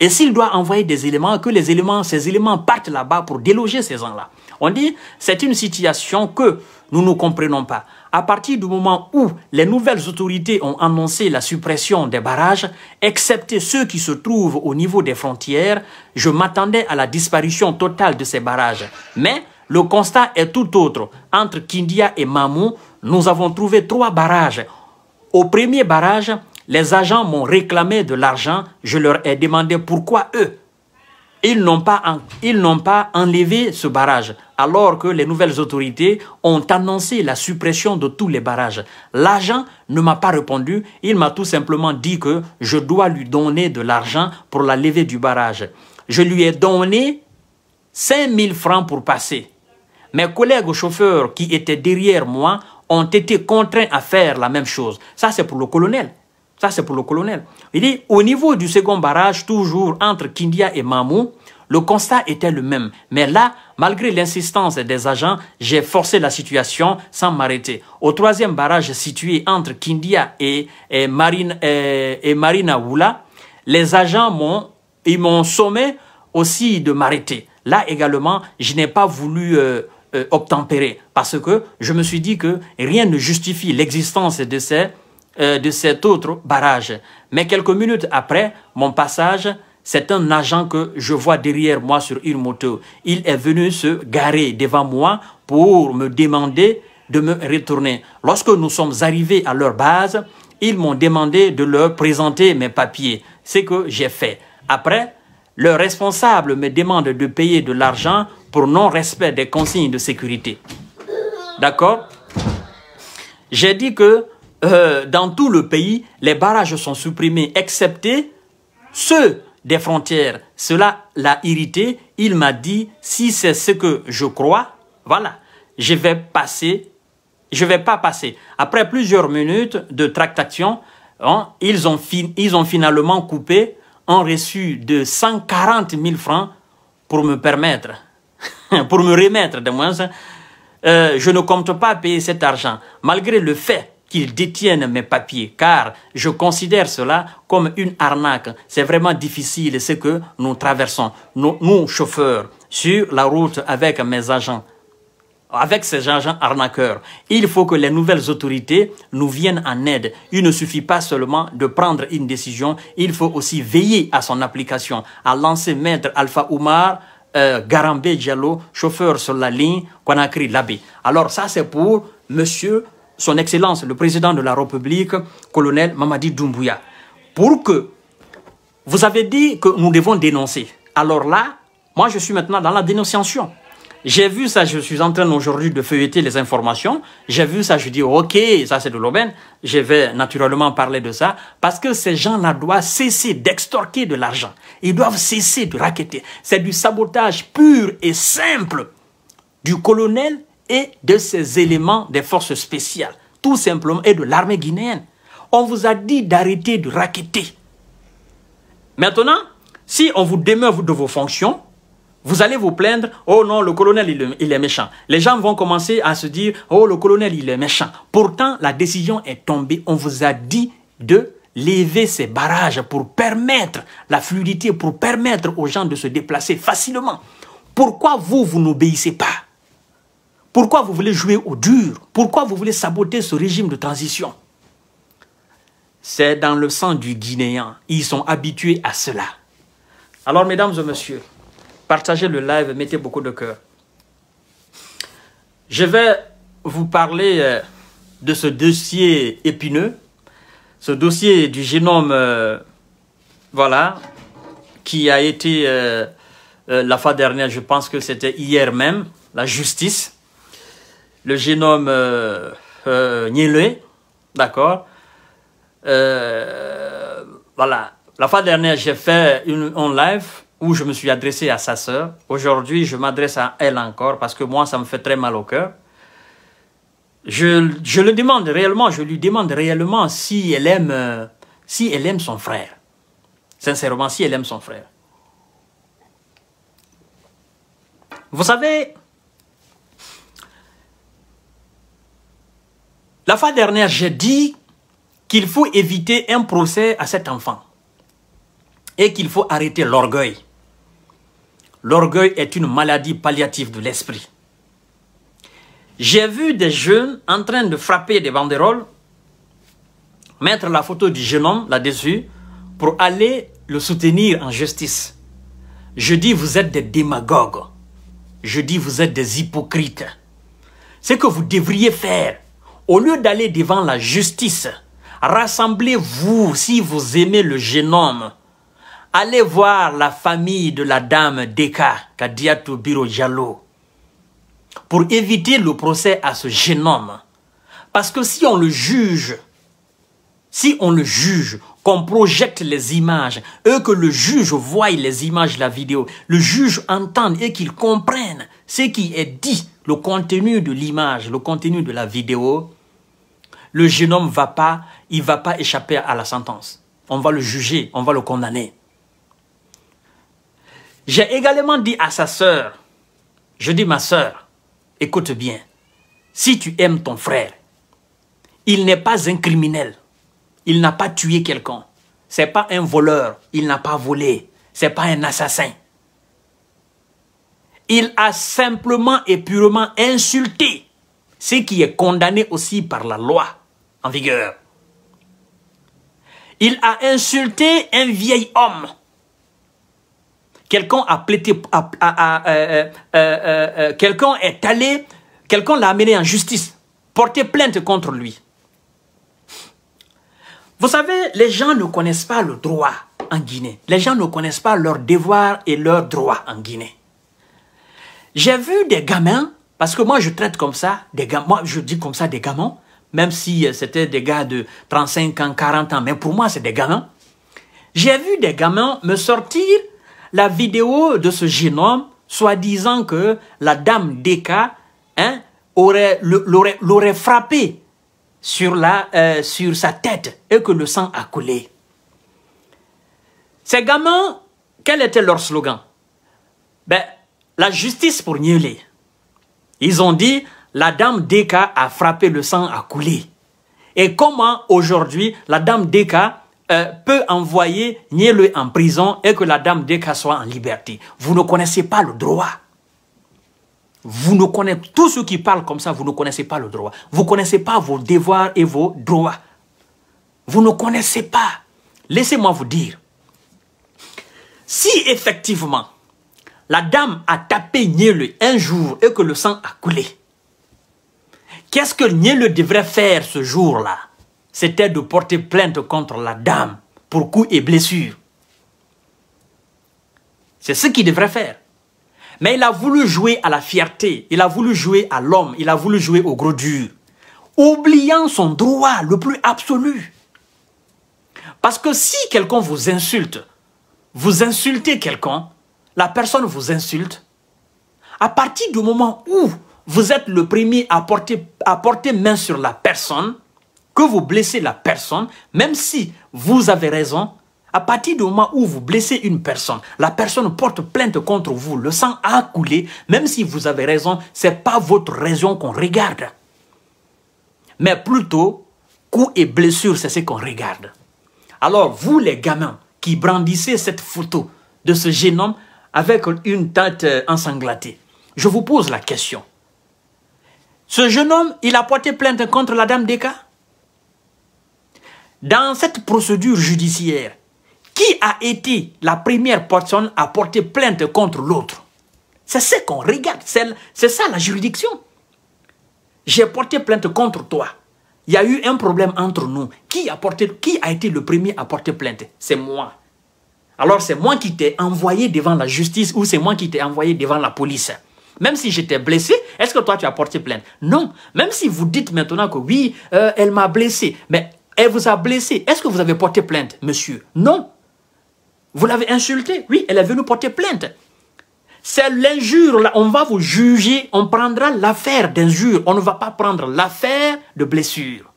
Et s'il doit envoyer des éléments, que les éléments, ces éléments partent là-bas pour déloger ces gens-là. On dit, c'est une situation que nous ne comprenons pas à partir du moment où les nouvelles autorités ont annoncé la suppression des barrages, excepté ceux qui se trouvent au niveau des frontières, je m'attendais à la disparition totale de ces barrages. Mais le constat est tout autre. Entre Kindia et Mamou, nous avons trouvé trois barrages. Au premier barrage, les agents m'ont réclamé de l'argent. Je leur ai demandé pourquoi eux ils n'ont pas, pas enlevé ce barrage, alors que les nouvelles autorités ont annoncé la suppression de tous les barrages. L'agent ne m'a pas répondu, il m'a tout simplement dit que je dois lui donner de l'argent pour la levée du barrage. Je lui ai donné 5000 francs pour passer. Mes collègues chauffeurs qui étaient derrière moi ont été contraints à faire la même chose. Ça, c'est pour le colonel. Ça, c'est pour le colonel. Il dit, au niveau du second barrage, toujours entre Kindia et Mamou, le constat était le même. Mais là, malgré l'insistance des agents, j'ai forcé la situation sans m'arrêter. Au troisième barrage situé entre Kindia et, Marine, et, Marina euh, les agents m'ont, m'ont sommé aussi de m'arrêter. Là également, je n'ai pas voulu euh, euh, obtempérer parce que je me suis dit que rien ne justifie l'existence de ces euh, de cet autre barrage. Mais quelques minutes après mon passage, c'est un agent que je vois derrière moi sur une moto. Il est venu se garer devant moi pour me demander de me retourner. Lorsque nous sommes arrivés à leur base, ils m'ont demandé de leur présenter mes papiers, C'est ce que j'ai fait. Après, le responsable me demande de payer de l'argent pour non-respect des consignes de sécurité. D'accord J'ai dit que euh, dans tout le pays, les barrages sont supprimés, excepté ceux des frontières. Cela l'a irrité. Il m'a dit, si c'est ce que je crois, voilà, je vais passer, je vais pas passer. Après plusieurs minutes de tractation, hein, ils, ont ils ont finalement coupé un reçu de 140 000 francs pour me permettre, pour me remettre de moins. Euh, je ne compte pas payer cet argent, malgré le fait qu'ils détiennent mes papiers, car je considère cela comme une arnaque. C'est vraiment difficile ce que nous traversons, nous, chauffeurs, sur la route avec mes agents, avec ces agents arnaqueurs. Il faut que les nouvelles autorités nous viennent en aide. Il ne suffit pas seulement de prendre une décision, il faut aussi veiller à son application, à lancer Maître Alpha Oumar, euh, Garambé Diallo, chauffeur sur la ligne Conakry-Labé. Alors ça c'est pour Monsieur son Excellence le Président de la République, colonel Mamadi Doumbouya, pour que vous avez dit que nous devons dénoncer. Alors là, moi je suis maintenant dans la dénonciation. J'ai vu ça, je suis en train aujourd'hui de feuilleter les informations. J'ai vu ça, je dis ok, ça c'est de l'aubaine. Je vais naturellement parler de ça parce que ces gens-là doivent cesser d'extorquer de l'argent. Ils doivent cesser de raqueter. C'est du sabotage pur et simple du colonel et de ces éléments des forces spéciales, tout simplement, et de l'armée guinéenne. On vous a dit d'arrêter de raqueter. Maintenant, si on vous demeure de vos fonctions, vous allez vous plaindre, oh non, le colonel, il, est méchant. Les gens vont commencer à se dire, oh, le colonel, il est méchant. Pourtant, la décision est tombée. On vous a dit de lever ces barrages pour permettre la fluidité, pour permettre aux gens de se déplacer facilement. Pourquoi vous, vous n'obéissez pas pourquoi vous voulez jouer au dur Pourquoi vous voulez saboter ce régime de transition C'est dans le sang du Guinéen. Ils sont habitués à cela. Alors, mesdames et messieurs, partagez le live, mettez beaucoup de cœur. Je vais vous parler euh, de ce dossier épineux, ce dossier du génome, euh, voilà, qui a été euh, la fois dernière, je pense que c'était hier même, la justice le génome euh, euh d'accord euh, Voilà, la fois dernière, j'ai fait une, un live où je me suis adressé à sa sœur. Aujourd'hui, je m'adresse à elle encore parce que moi, ça me fait très mal au cœur. Je, je, le demande réellement, je lui demande réellement si elle aime, si elle aime son frère. Sincèrement, si elle aime son frère. Vous savez, La fois dernière, j'ai dit qu'il faut éviter un procès à cet enfant et qu'il faut arrêter l'orgueil. L'orgueil est une maladie palliative de l'esprit. J'ai vu des jeunes en train de frapper des banderoles, mettre la photo du jeune homme là-dessus pour aller le soutenir en justice. Je dis vous êtes des démagogues. Je dis vous êtes des hypocrites. Ce que vous devriez faire, au lieu d'aller devant la justice, rassemblez-vous si vous aimez le génome. Allez voir la famille de la dame Deka Kadiatou Biro pour éviter le procès à ce génome. Parce que si on le juge, si on le juge, qu'on projette les images, eux que le juge voie les images, la vidéo, le juge entende et qu'il comprenne ce qui est dit, le contenu de l'image, le contenu de la vidéo, le jeune homme va pas, il va pas échapper à la sentence. On va le juger, on va le condamner. J'ai également dit à sa sœur, je dis ma sœur, écoute bien, si tu aimes ton frère, il n'est pas un criminel, il n'a pas tué quelqu'un, c'est pas un voleur, il n'a pas volé, c'est pas un assassin. Il a simplement et purement insulté ce qui est condamné aussi par la loi en vigueur. Il a insulté un vieil homme. Quelqu'un a, plaité, euh, euh, euh, quelqu'un est allé, quelqu'un l'a amené en justice, porter plainte contre lui. Vous savez, les gens ne connaissent pas le droit en Guinée. Les gens ne connaissent pas leurs devoirs et leurs droits en Guinée. J'ai vu des gamins, parce que moi je traite comme ça, des gamins, moi je dis comme ça des gamins, même si euh, c'était des gars de 35 ans, 40 ans, mais pour moi, c'est des gamins. J'ai vu des gamins me sortir la vidéo de ce jeune homme, soi-disant que la dame Deka hein, aurait, l'aurait, frappé sur, euh, sur sa tête et que le sang a coulé. Ces gamins, quel était leur slogan ben, La justice pour Nielé. Ils ont dit la dame Deka a frappé, le sang a coulé. Et comment aujourd'hui la dame Deka euh, peut envoyer le en prison et que la dame Deka soit en liberté Vous ne connaissez pas le droit. Vous ne connaissez tous ceux qui parlent comme ça, vous ne connaissez pas le droit. Vous ne connaissez pas vos devoirs et vos droits. Vous ne connaissez pas. Laissez-moi vous dire. Si effectivement la dame a tapé le un jour et que le sang a coulé, Qu'est-ce que Niel devrait faire ce jour-là C'était de porter plainte contre la dame pour coups et blessures. C'est ce qu'il devrait faire. Mais il a voulu jouer à la fierté, il a voulu jouer à l'homme, il a voulu jouer au gros dur, oubliant son droit le plus absolu. Parce que si quelqu'un vous insulte, vous insultez quelqu'un, la personne vous insulte, à partir du moment où vous êtes le premier à porter, main sur la personne, que vous blessez la personne, même si vous avez raison, à partir du moment où vous blessez une personne, la personne porte plainte contre vous, le sang a coulé, même si vous avez raison, ce n'est pas votre raison qu'on regarde. Mais plutôt, coup et blessure, c'est ce qu'on regarde. Alors, vous les gamins qui brandissez cette photo de ce génome avec une tête euh, ensanglantée, je vous pose la question. Ce jeune homme, il a porté plainte contre la dame Deka. Dans cette procédure judiciaire, qui a été la première personne à porter plainte contre l'autre C'est ce qu'on regarde, c'est ça la juridiction. J'ai porté plainte contre toi. Il y a eu un problème entre nous. Qui a, porté, qui a été le premier à porter plainte C'est moi. Alors c'est moi qui t'ai envoyé devant la justice ou c'est moi qui t'ai envoyé devant la police. Même si j'étais blessé, est-ce que toi tu as porté plainte Non. Même si vous dites maintenant que oui, euh, elle m'a blessé, mais elle vous a blessé, est-ce que vous avez porté plainte, monsieur Non. Vous l'avez insulté Oui, elle est venue porter plainte. C'est l'injure, là, on va vous juger, on prendra l'affaire d'injure, on ne va pas prendre l'affaire de blessure.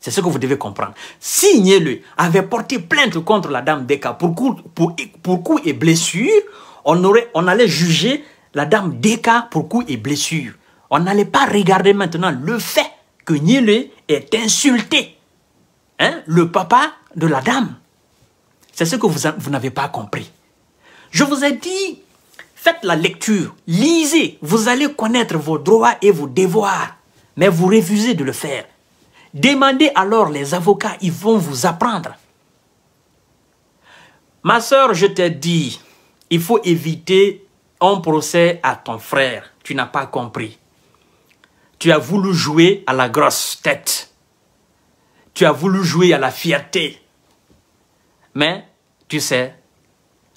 C'est ce que vous devez comprendre. Signez-le, avait porté plainte contre la dame Deka pour coup, pour et blessure, on, aurait, on allait juger la dame déca pour coups et blessures. On n'allait pas regarder maintenant le fait que Niele est insulté. Hein? Le papa de la dame. C'est ce que vous, vous n'avez pas compris. Je vous ai dit, faites la lecture, lisez, vous allez connaître vos droits et vos devoirs. Mais vous refusez de le faire. Demandez alors les avocats, ils vont vous apprendre. Ma soeur, je t'ai dit, il faut éviter on à ton frère. Tu n'as pas compris. Tu as voulu jouer à la grosse tête. Tu as voulu jouer à la fierté. Mais, tu sais,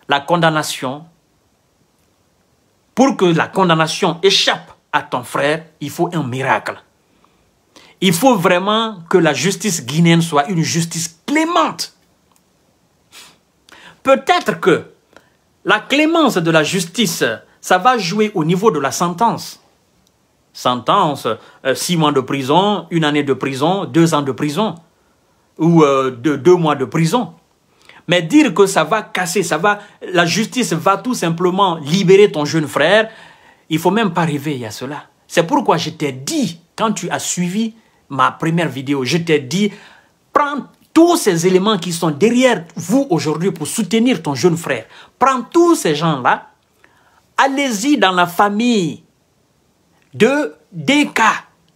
la condamnation, pour que la condamnation échappe à ton frère, il faut un miracle. Il faut vraiment que la justice guinéenne soit une justice clémente. Peut-être que la clémence de la justice, ça va jouer au niveau de la sentence. Sentence, euh, six mois de prison, une année de prison, deux ans de prison, ou euh, de deux mois de prison. Mais dire que ça va casser, ça va, la justice va tout simplement libérer ton jeune frère, il faut même pas rêver à cela. C'est pourquoi je t'ai dit, quand tu as suivi ma première vidéo, je t'ai dit, prends tous ces éléments qui sont derrière vous aujourd'hui pour soutenir ton jeune frère, prends tous ces gens-là, allez-y dans la famille de D.K.,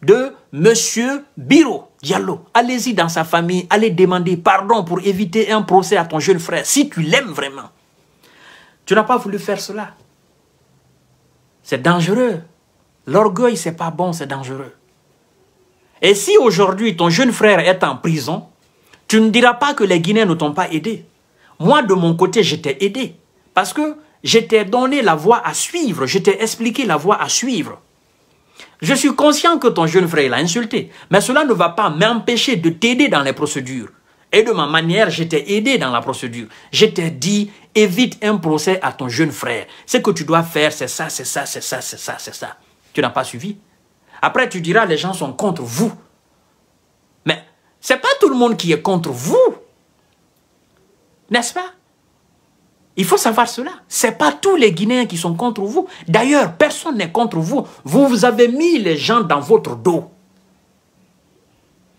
de Monsieur Biro Diallo. Allez-y dans sa famille, allez demander pardon pour éviter un procès à ton jeune frère, si tu l'aimes vraiment. Tu n'as pas voulu faire cela. C'est dangereux. L'orgueil, n'est pas bon, c'est dangereux. Et si aujourd'hui ton jeune frère est en prison, tu ne diras pas que les Guinéens ne t'ont pas aidé. Moi, de mon côté, je t'ai aidé. Parce que je t'ai donné la voie à suivre. Je t'ai expliqué la voie à suivre. Je suis conscient que ton jeune frère l'a insulté. Mais cela ne va pas m'empêcher de t'aider dans les procédures. Et de ma manière, je t'ai aidé dans la procédure. Je t'ai dit, évite un procès à ton jeune frère. Ce que tu dois faire, c'est ça, c'est ça, c'est ça, c'est ça, c'est ça. Tu n'as pas suivi. Après, tu diras, les gens sont contre vous. C'est pas tout le monde qui est contre vous. N'est-ce pas Il faut savoir cela. C'est pas tous les Guinéens qui sont contre vous. D'ailleurs, personne n'est contre vous. Vous, vous avez mis les gens dans votre dos.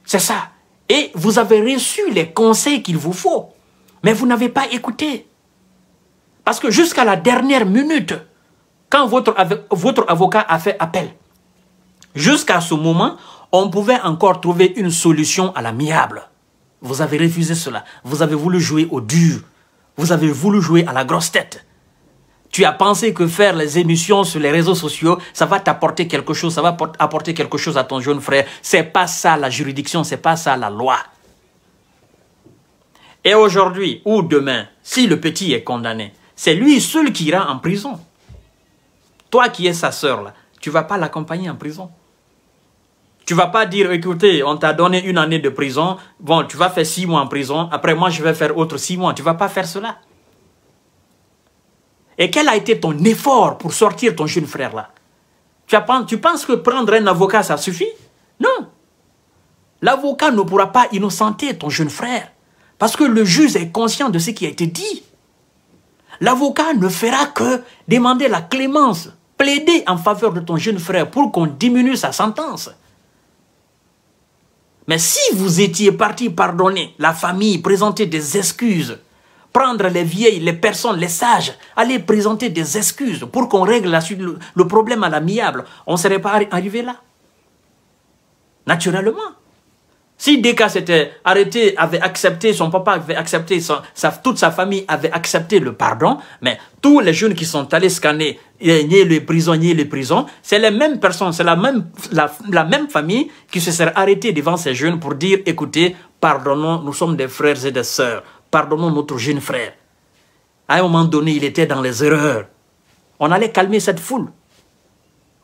C'est ça. Et vous avez reçu les conseils qu'il vous faut. Mais vous n'avez pas écouté. Parce que jusqu'à la dernière minute, quand votre, votre avocat a fait appel, jusqu'à ce moment, on pouvait encore trouver une solution à l'amiable. Vous avez refusé cela. Vous avez voulu jouer au dur. Vous avez voulu jouer à la grosse tête. Tu as pensé que faire les émissions sur les réseaux sociaux, ça va t'apporter quelque chose, ça va apporter quelque chose à ton jeune frère. C'est pas ça la juridiction, c'est pas ça la loi. Et aujourd'hui ou demain, si le petit est condamné, c'est lui seul qui ira en prison. Toi qui es sa sœur, là, tu vas pas l'accompagner en prison. Tu vas pas dire, écoutez, on t'a donné une année de prison, bon, tu vas faire six mois en prison, après moi je vais faire autre six mois. Tu vas pas faire cela. Et quel a été ton effort pour sortir ton jeune frère là tu, tu penses que prendre un avocat, ça suffit Non. L'avocat ne pourra pas innocenter ton jeune frère parce que le juge est conscient de ce qui a été dit. L'avocat ne fera que demander la clémence, plaider en faveur de ton jeune frère pour qu'on diminue sa sentence. Mais si vous étiez parti pardonner la famille, présenter des excuses, prendre les vieilles, les personnes, les sages, aller présenter des excuses pour qu'on règle la, le problème à l'amiable, on ne serait pas arrivé là. Naturellement. Si Deka s'était arrêté, avait accepté, son papa avait accepté, sa, toute sa famille avait accepté le pardon, mais tous les jeunes qui sont allés scanner, nier les prisonniers, les prisons, c'est les mêmes personnes, c'est la même, même famille qui se serait arrêtée devant ces jeunes pour dire, écoutez, pardonnons, nous sommes des frères et des sœurs, pardonnons notre jeune frère. À un moment donné, il était dans les erreurs. On allait calmer cette foule.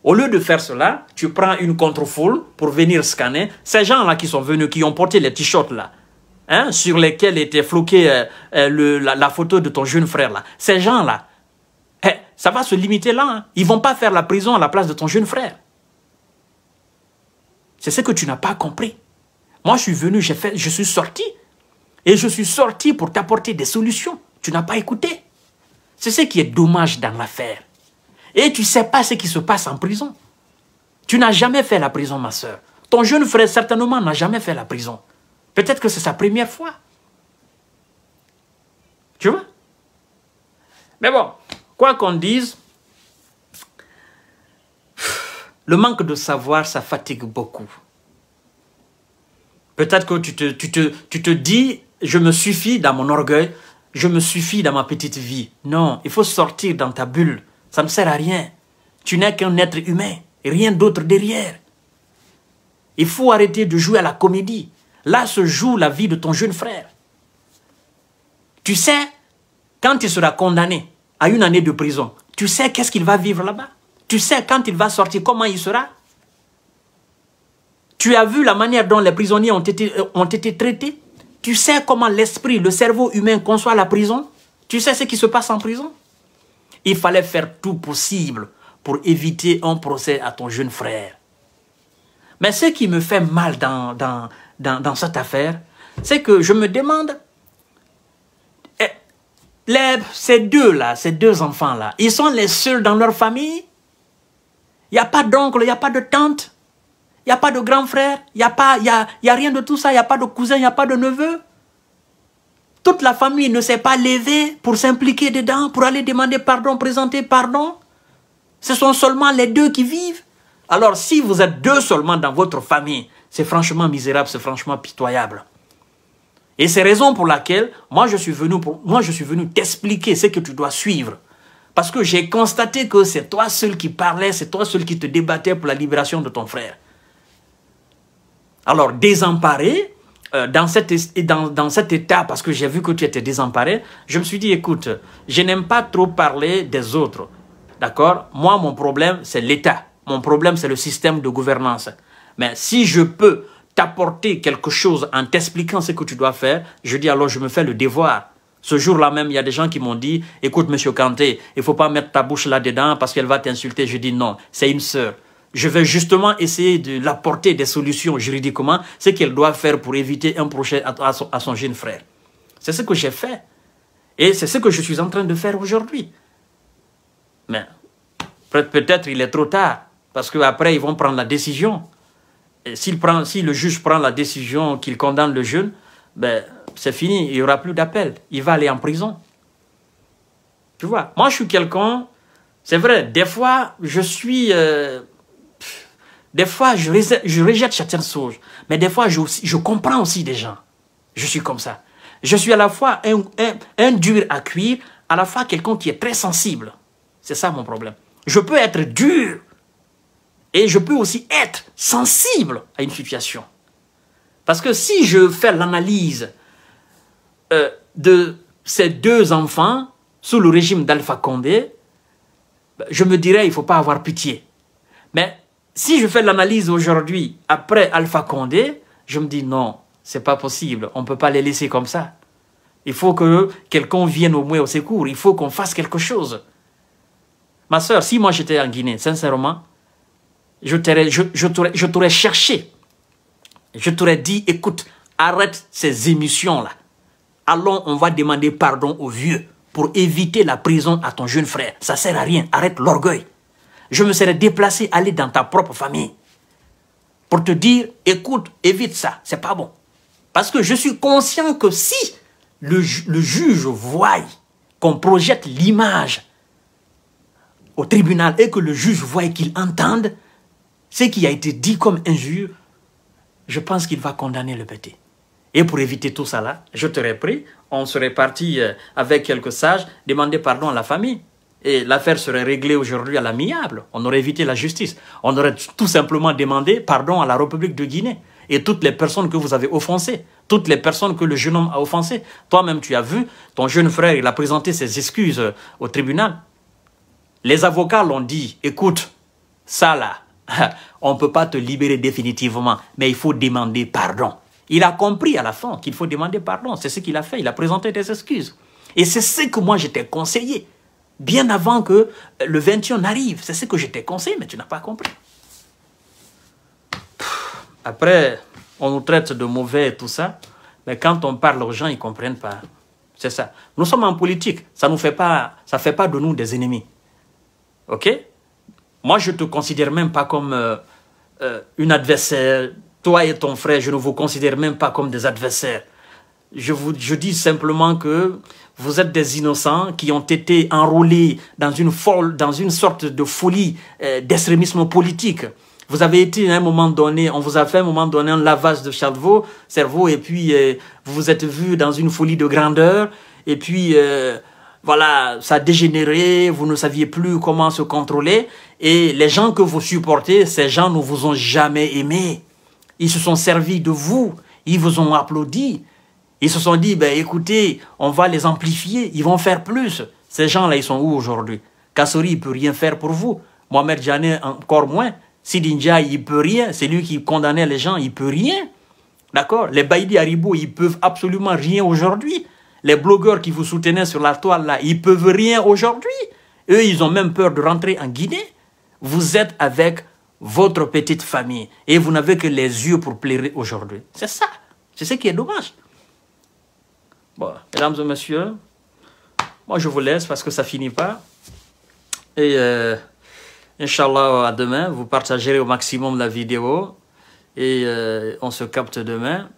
Au lieu de faire cela, tu prends une contre-foule pour venir scanner. Ces gens-là qui sont venus, qui ont porté les t-shirts là, hein, sur lesquels était floquée euh, euh, la, photo de ton jeune frère là, ces gens-là, eh, ça va se limiter là. Ils hein. Ils vont pas faire la prison à la place de ton jeune frère. C'est ce que tu n'as pas compris. Moi, je suis venu, fait, je suis sorti. Et je suis sorti pour t'apporter des solutions. Tu n'as pas écouté. C'est ce qui est dommage dans l'affaire. Et tu ne sais pas ce qui se passe en prison. Tu n'as jamais fait la prison, ma soeur. Ton jeune frère, certainement, n'a jamais fait la prison. Peut-être que c'est sa première fois. Tu vois Mais bon, quoi qu'on dise, le manque de savoir, ça fatigue beaucoup. Peut-être que tu te, te, tu te dis, je me suffis dans mon orgueil, je me suffis dans ma petite vie. Non, il faut sortir dans ta bulle. Ça ne sert à rien. Tu n'es qu'un être humain, et rien d'autre derrière. Il faut arrêter de jouer à la comédie. Là se joue la vie de ton jeune frère. Tu sais, quand il sera condamné à une année de prison, tu sais qu'est-ce qu'il va vivre là-bas. Tu sais quand il va sortir, comment il sera. Tu as vu la manière dont les prisonniers ont été, euh, ont été traités. Tu sais comment l'esprit, le cerveau humain conçoit la prison. Tu sais ce qui se passe en prison. Il fallait faire tout possible pour éviter un procès à ton jeune frère. Mais ce qui me fait mal dans, dans, cette affaire, c'est que je me demande, eh, les, ces deux-là, ces deux enfants-là, ils sont les seuls dans leur famille Il n'y a pas d'oncle, il n'y a pas de tante, il n'y a pas de grand frère, il n'y a, pas, y a, a rien de tout ça, il n'y a pas de cousin, il n'y a pas de neveu. Toute la famille ne s'est pas levée pour s'impliquer dedans, pour aller demander pardon, présenter pardon. Ce sont seulement les deux qui vivent. Alors si vous êtes deux seulement dans votre famille, c'est franchement misérable, c'est franchement pitoyable. Et c'est raison pour laquelle moi je suis venu pour, moi je suis venu t'expliquer ce que tu dois suivre. Parce que j'ai constaté que c'est toi seul qui parlais, c'est toi seul qui te débattais pour la libération de ton frère. Alors désemparé, euh, dans, dans, cet état, parce que j'ai vu que tu étais désemparé, je me suis dit, écoute, je n'aime pas trop parler des autres. D'accord Moi, mon problème, c'est l'État. Mon problème, c'est le système de gouvernance. Mais si je peux t'apporter quelque chose en t'expliquant ce que tu dois faire, je dis alors je me fais le devoir. Ce jour-là même, il y a des gens qui m'ont dit, écoute, monsieur Kanté, il ne faut pas mettre ta bouche là-dedans parce qu'elle va t'insulter. Je dis non, c'est une sœur je vais justement essayer de l'apporter des solutions juridiquement, ce qu'elle doit faire pour éviter un procès à, son, jeune frère. C'est ce que j'ai fait. Et c'est ce que je suis en train de faire aujourd'hui. Mais peut-être il est trop tard, parce qu'après, ils vont prendre la décision. Et prend, si le juge prend la décision qu'il condamne le jeune, ben, c'est fini, il n'y aura plus d'appel. Il va aller en prison. Tu vois, moi je suis quelqu'un, c'est vrai, des fois, je suis... Euh, des fois, je rejette, je rejette certaines choses. Mais des fois, je, je, comprends aussi des gens. Je suis comme ça. Je suis à la fois un, dur à cuire, à la fois quelqu'un qui est très sensible. C'est ça mon problème. Je peux être dur et je peux aussi être sensible à une situation. Parce que si je fais l'analyse euh, de ces deux enfants sous le régime d'Alpha Condé, ben, je me dirais il ne faut pas avoir pitié. Mais si je fais l'analyse aujourd'hui, après Alpha Condé, je me dis non, c'est pas possible, on ne peut pas les laisser comme ça. Il faut que quelqu'un vienne au moins au secours, il faut qu'on fasse quelque chose. Ma soeur, si moi j'étais en Guinée, sincèrement, je t'aurais je, cherché. Je t'aurais dit, écoute, arrête ces émissions-là. Allons, on va demander pardon aux vieux pour éviter la prison à ton jeune frère. Ça sert à rien, arrête l'orgueil je me serais déplacé aller dans ta propre famille pour te dire, écoute, évite ça, c'est pas bon. Parce que je suis conscient que si le, juge voit qu'on projette l'image au tribunal et que le juge voit qu'il entende ce qui a été dit comme injure, je pense qu'il va condamner le petit. Et pour éviter tout ça là, je t'aurais pris, on serait parti euh, avec quelques sages demander pardon à la famille et l'affaire serait réglée aujourd'hui à l'amiable. On aurait évité la justice. On aurait tout simplement demandé pardon à la République de Guinée et toutes les personnes que vous avez offensées, toutes les personnes que le jeune homme a offensées. Toi-même, tu as vu, ton jeune frère, il a présenté ses excuses euh, au tribunal. Les avocats l'ont dit, écoute, ça là, on ne peut pas te libérer définitivement, mais il faut demander pardon. Il a compris à la fin qu'il faut demander pardon. C'est ce qu'il a fait, il a présenté des excuses. Et c'est ce que moi, j'étais t'ai conseillé bien avant que le 21 arrive. C'est ce que je t'ai conseillé, mais tu n'as pas compris. Après, on nous traite de mauvais et tout ça, mais quand on parle aux gens, ils ne comprennent pas. C'est ça. Nous sommes en politique, ça ne fait, pas, ça fait pas de nous des ennemis. OK Moi, je ne te considère même pas comme euh, euh, une adversaire. Toi et ton frère, je ne vous considère même pas comme des adversaires. Je, vous, je dis simplement que vous êtes des innocents qui ont été enrôlés dans une, folle, dans une sorte de folie euh, d'extrémisme politique. Vous avez été à un moment donné, on vous a fait à un moment donné un lavage de cerveau, cerveau et puis euh, vous vous êtes vu dans une folie de grandeur. Et puis, euh, voilà, ça a dégénéré, vous ne saviez plus comment se contrôler. Et les gens que vous supportez, ces gens ne vous ont jamais aimé. Ils se sont servis de vous, ils vous ont applaudi, ils se sont dit, ben, écoutez, on va les amplifier, ils vont faire plus. Ces gens-là, ils sont où aujourd'hui Kassori, il ne peut rien faire pour vous. Mohamed Janet, encore moins. Sidinja, il ne peut rien. C'est lui qui condamnait les gens, il ne peut rien. D'accord Les Baïdi Haribo, ils peuvent absolument rien aujourd'hui. Les blogueurs qui vous soutenaient sur la toile, là, ils peuvent rien aujourd'hui. Eux, ils ont même peur de rentrer en Guinée. Vous êtes avec votre petite famille et vous n'avez que les yeux pour plaire aujourd'hui. C'est ça. C'est ce qui est dommage. Bon, mesdames et messieurs, moi je vous laisse parce que ça finit pas. Et euh, Inch'Allah, à demain, vous partagerez au maximum la vidéo. Et euh, on se capte demain.